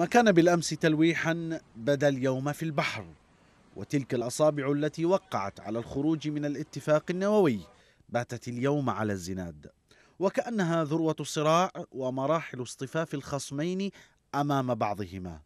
ما كان بالأمس تلويحا بدا اليوم في البحر وتلك الأصابع التي وقعت على الخروج من الاتفاق النووي باتت اليوم على الزناد وكأنها ذروة الصراع ومراحل اصطفاف الخصمين أمام بعضهما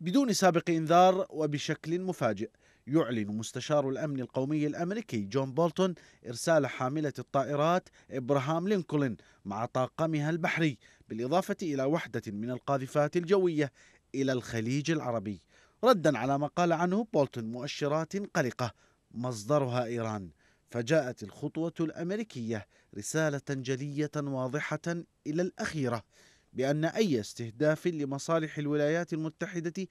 بدون سابق انذار وبشكل مفاجئ يعلن مستشار الامن القومي الامريكي جون بولتون ارسال حامله الطائرات ابراهام لينكولن مع طاقمها البحري بالاضافه الى وحده من القاذفات الجويه الى الخليج العربي ردا على ما قال عنه بولتون مؤشرات قلقه مصدرها ايران فجاءت الخطوه الامريكيه رساله جليه واضحه الى الاخيره بأن أي استهداف لمصالح الولايات المتحدة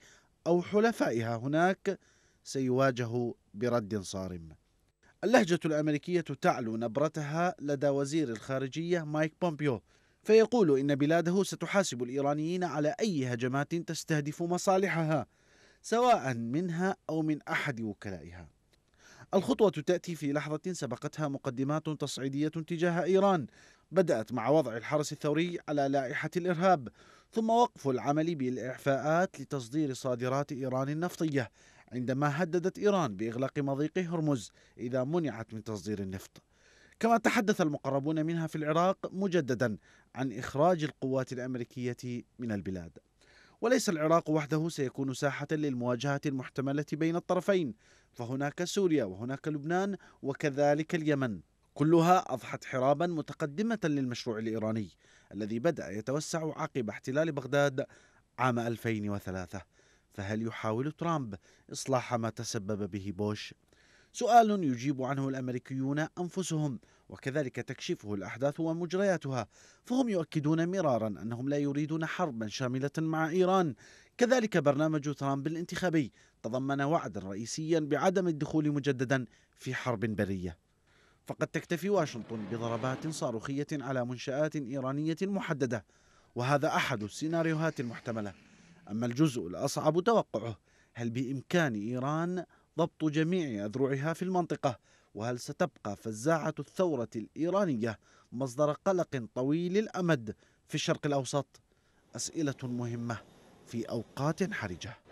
أو حلفائها هناك سيواجه برد صارم اللهجة الأمريكية تعلو نبرتها لدى وزير الخارجية مايك بومبيو فيقول إن بلاده ستحاسب الإيرانيين على أي هجمات تستهدف مصالحها سواء منها أو من أحد وكلائها الخطوة تأتي في لحظة سبقتها مقدمات تصعيدية تجاه إيران بدأت مع وضع الحرس الثوري على لائحة الإرهاب ثم وقف العمل بالإعفاءات لتصدير صادرات إيران النفطية عندما هددت إيران بإغلاق مضيق هرمز إذا منعت من تصدير النفط كما تحدث المقربون منها في العراق مجددا عن إخراج القوات الأمريكية من البلاد وليس العراق وحده سيكون ساحة للمواجهة المحتملة بين الطرفين فهناك سوريا وهناك لبنان وكذلك اليمن كلها أضحت حرابا متقدمة للمشروع الإيراني الذي بدأ يتوسع عقب احتلال بغداد عام 2003 فهل يحاول ترامب إصلاح ما تسبب به بوش؟ سؤال يجيب عنه الامريكيون انفسهم وكذلك تكشفه الاحداث ومجرياتها فهم يؤكدون مرارا انهم لا يريدون حربا شامله مع ايران كذلك برنامج ترامب الانتخابي تضمن وعدا رئيسيا بعدم الدخول مجددا في حرب بريه فقد تكتفي واشنطن بضربات صاروخية على منشآت إيرانية محددة وهذا أحد السيناريوهات المحتملة أما الجزء الأصعب توقعه هل بإمكان إيران ضبط جميع أذرعها في المنطقة وهل ستبقى فزاعة الثورة الإيرانية مصدر قلق طويل الأمد في الشرق الأوسط أسئلة مهمة في أوقات حرجة